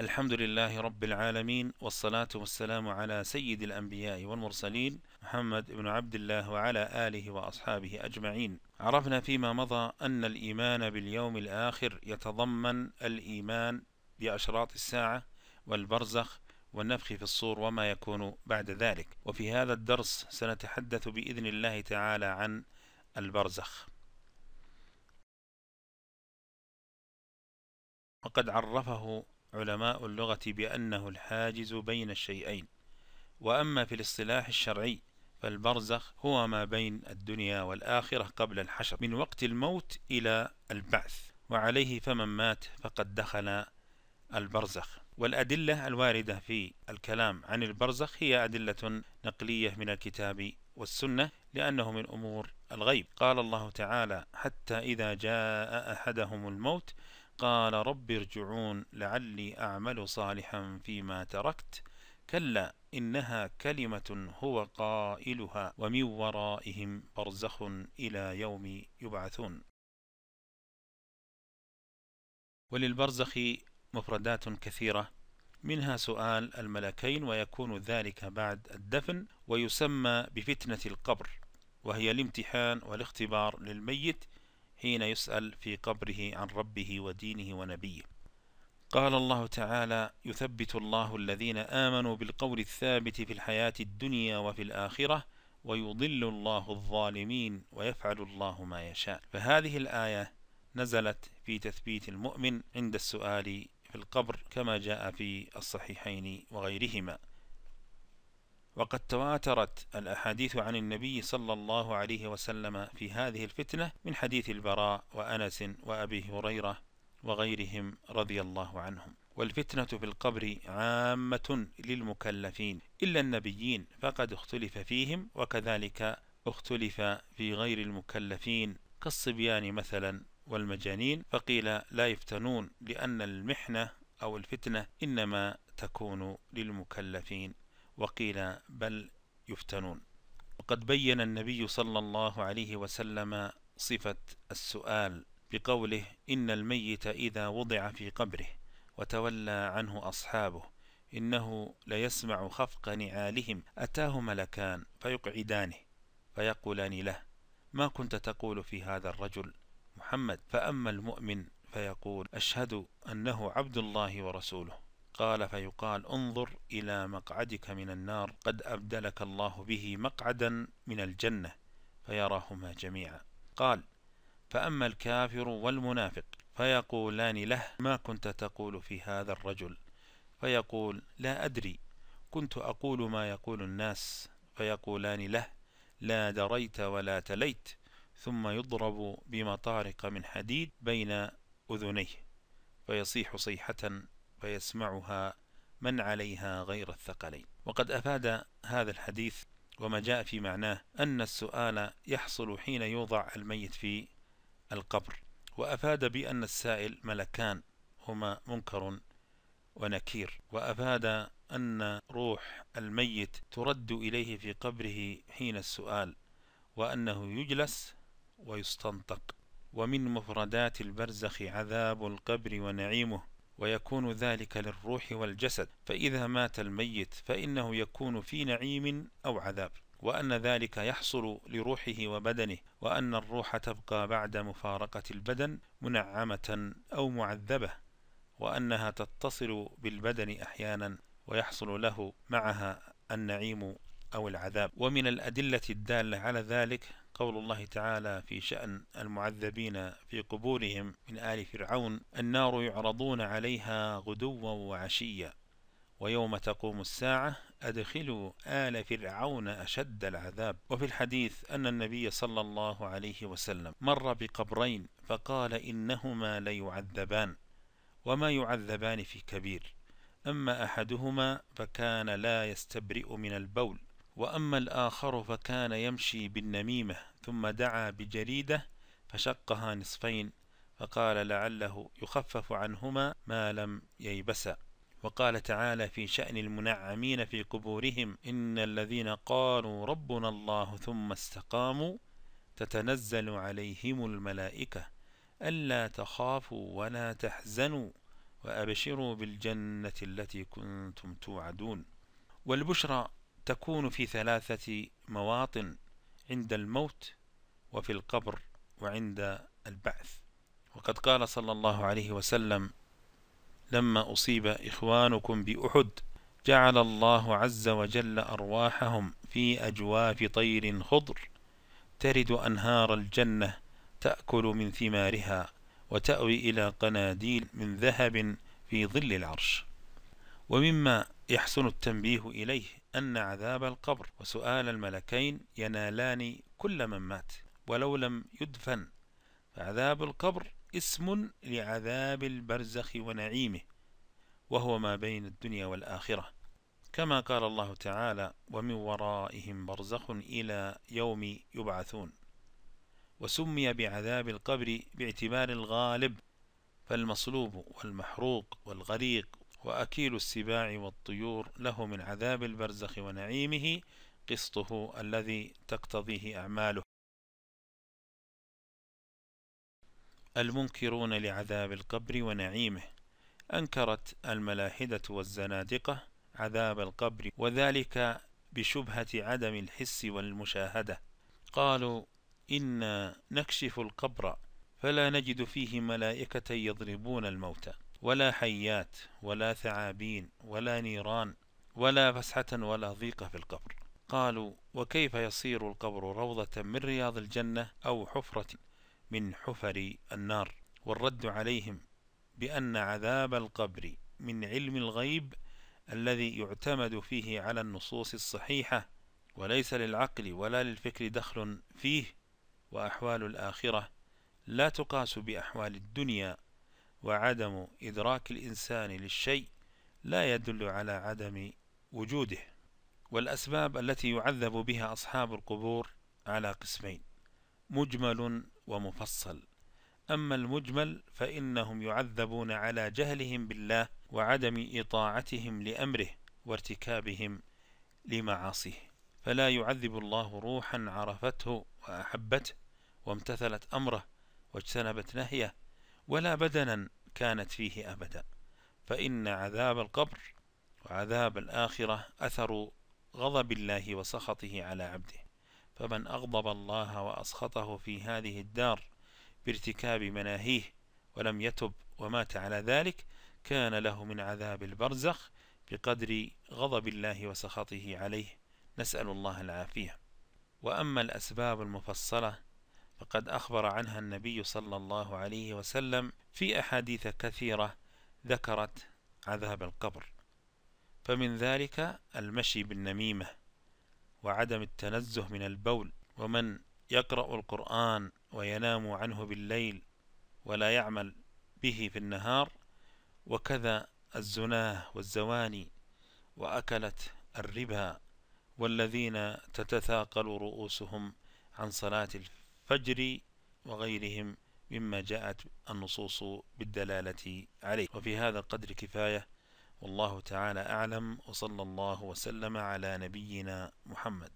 الحمد لله رب العالمين والصلاة والسلام على سيد الأنبياء والمرسلين محمد بن عبد الله وعلى آله وأصحابه أجمعين عرفنا فيما مضى أن الإيمان باليوم الآخر يتضمن الإيمان بأشراط الساعة والبرزخ والنفخ في الصور وما يكون بعد ذلك وفي هذا الدرس سنتحدث بإذن الله تعالى عن البرزخ وقد عرفه علماء اللغة بأنه الحاجز بين الشيئين وأما في الاصطلاح الشرعي فالبرزخ هو ما بين الدنيا والآخرة قبل الحشر من وقت الموت إلى البعث وعليه فمن مات فقد دخل البرزخ والأدلة الواردة في الكلام عن البرزخ هي أدلة نقلية من الكتاب والسنة لأنه من أمور الغيب قال الله تعالى حتى إذا جاء أحدهم الموت قال رب ارجعون لعلي أعمل صالحا فيما تركت كلا إنها كلمة هو قائلها ومن ورائهم برزخ إلى يوم يبعثون وللبرزخ مفردات كثيرة منها سؤال الملكين ويكون ذلك بعد الدفن ويسمى بفتنة القبر وهي الامتحان والاختبار للميت حين يسأل في قبره عن ربه ودينه ونبيه قال الله تعالى يثبت الله الذين آمنوا بالقول الثابت في الحياة الدنيا وفي الآخرة ويضل الله الظالمين ويفعل الله ما يشاء فهذه الآية نزلت في تثبيت المؤمن عند السؤال في القبر كما جاء في الصحيحين وغيرهما وقد تواترت الأحاديث عن النبي صلى الله عليه وسلم في هذه الفتنة من حديث البراء وأنس وأبي هريرة وغيرهم رضي الله عنهم والفتنة في القبر عامة للمكلفين إلا النبيين فقد اختلف فيهم وكذلك اختلف في غير المكلفين كالصبيان مثلا والمجانين فقيل لا يفتنون لأن المحنة أو الفتنة إنما تكون للمكلفين وقيل بل يفتنون وقد بين النبي صلى الله عليه وسلم صفة السؤال بقوله إن الميت إذا وضع في قبره وتولى عنه أصحابه إنه ليسمع خفق نعالهم أتاه ملكان فيقعدانه فيقولان له ما كنت تقول في هذا الرجل محمد فأما المؤمن فيقول أشهد أنه عبد الله ورسوله قال فيقال انظر إلى مقعدك من النار قد أبدلك الله به مقعدا من الجنة فيراهما جميعا قال فأما الكافر والمنافق فيقولان له ما كنت تقول في هذا الرجل فيقول لا أدري كنت أقول ما يقول الناس فيقولان له لا دريت ولا تليت ثم يضرب بمطارق من حديد بين أذنيه فيصيح صيحة فيسمعها من عليها غير الثقلين وقد أفاد هذا الحديث وما جاء في معناه أن السؤال يحصل حين يوضع الميت في القبر وأفاد بأن السائل ملكان هما منكر ونكير وأفاد أن روح الميت ترد إليه في قبره حين السؤال وأنه يجلس ويستنطق ومن مفردات البرزخ عذاب القبر ونعيمه ويكون ذلك للروح والجسد فإذا مات الميت فإنه يكون في نعيم أو عذاب وأن ذلك يحصل لروحه وبدنه وأن الروح تبقى بعد مفارقة البدن منعمة أو معذبة وأنها تتصل بالبدن أحيانا ويحصل له معها النعيم أو العذاب ومن الأدلة الدالة على ذلك قول الله تعالى في شأن المعذبين في قبورهم من آل فرعون النار يعرضون عليها غدوا وعشيا ويوم تقوم الساعة أدخلوا آل فرعون أشد العذاب وفي الحديث أن النبي صلى الله عليه وسلم مر بقبرين فقال إنهما ليعذبان وما يعذبان في كبير أما أحدهما فكان لا يستبرئ من البول وأما الآخر فكان يمشي بالنميمة ثم دعا بجريدة فشقها نصفين فقال لعله يخفف عنهما ما لم ييبسا وقال تعالى في شأن المنعمين في قبورهم إن الذين قالوا ربنا الله ثم استقاموا تتنزل عليهم الملائكة ألا تخافوا ولا تحزنوا وأبشروا بالجنة التي كنتم توعدون والبشرى تكون في ثلاثة مواطن عند الموت وفي القبر وعند البعث وقد قال صلى الله عليه وسلم لما أصيب إخوانكم بأحد جعل الله عز وجل أرواحهم في أجواف طير خضر ترد أنهار الجنة تأكل من ثمارها وتأوي إلى قناديل من ذهب في ظل العرش ومما يحسن التنبيه إليه أن عذاب القبر وسؤال الملكين ينالان كل من مات ولو لم يدفن فعذاب القبر اسم لعذاب البرزخ ونعيمه وهو ما بين الدنيا والآخرة كما قال الله تعالى ومن ورائهم برزخ إلى يوم يبعثون وسمي بعذاب القبر باعتبار الغالب فالمصلوب والمحروق والغريق وأكيل السباع والطيور له من عذاب البرزخ ونعيمه قسطه الذي تقتضيه أعماله المنكرون لعذاب القبر ونعيمه أنكرت الملاحدة والزنادقة عذاب القبر وذلك بشبهة عدم الحس والمشاهدة قالوا إنا نكشف القبر فلا نجد فيه ملائكة يضربون الموتى ولا حيات ولا ثعابين ولا نيران ولا فسحة ولا ضيقة في القبر قالوا وكيف يصير القبر روضة من رياض الجنة أو حفرة من حفر النار والرد عليهم بأن عذاب القبر من علم الغيب الذي يعتمد فيه على النصوص الصحيحة وليس للعقل ولا للفكر دخل فيه وأحوال الآخرة لا تقاس بأحوال الدنيا وعدم إدراك الإنسان للشيء لا يدل على عدم وجوده والأسباب التي يعذب بها أصحاب القبور على قسمين مجمل ومفصل أما المجمل فإنهم يعذبون على جهلهم بالله وعدم إطاعتهم لأمره وارتكابهم لمعاصيه فلا يعذب الله روحا عرفته وأحبته وامتثلت أمره واجتنبت نهيه ولا بدنا كانت فيه أبدا فإن عذاب القبر وعذاب الآخرة أثر غضب الله وسخطه على عبده فمن أغضب الله وأسخطه في هذه الدار بارتكاب مناهيه ولم يتب ومات على ذلك كان له من عذاب البرزخ بقدر غضب الله وسخطه عليه نسأل الله العافية وأما الأسباب المفصلة فقد أخبر عنها النبي صلى الله عليه وسلم في أحاديث كثيرة ذكرت عذاب القبر فمن ذلك المشي بالنميمة وعدم التنزه من البول ومن يقرأ القرآن وينام عنه بالليل ولا يعمل به في النهار وكذا الزناه والزواني وأكلت الربا والذين تتثاقل رؤوسهم عن صلاة الفجر الفجر وغيرهم مما جاءت النصوص بالدلالة عليه وفي هذا القدر كفاية والله تعالى أعلم وصلى الله وسلم على نبينا محمد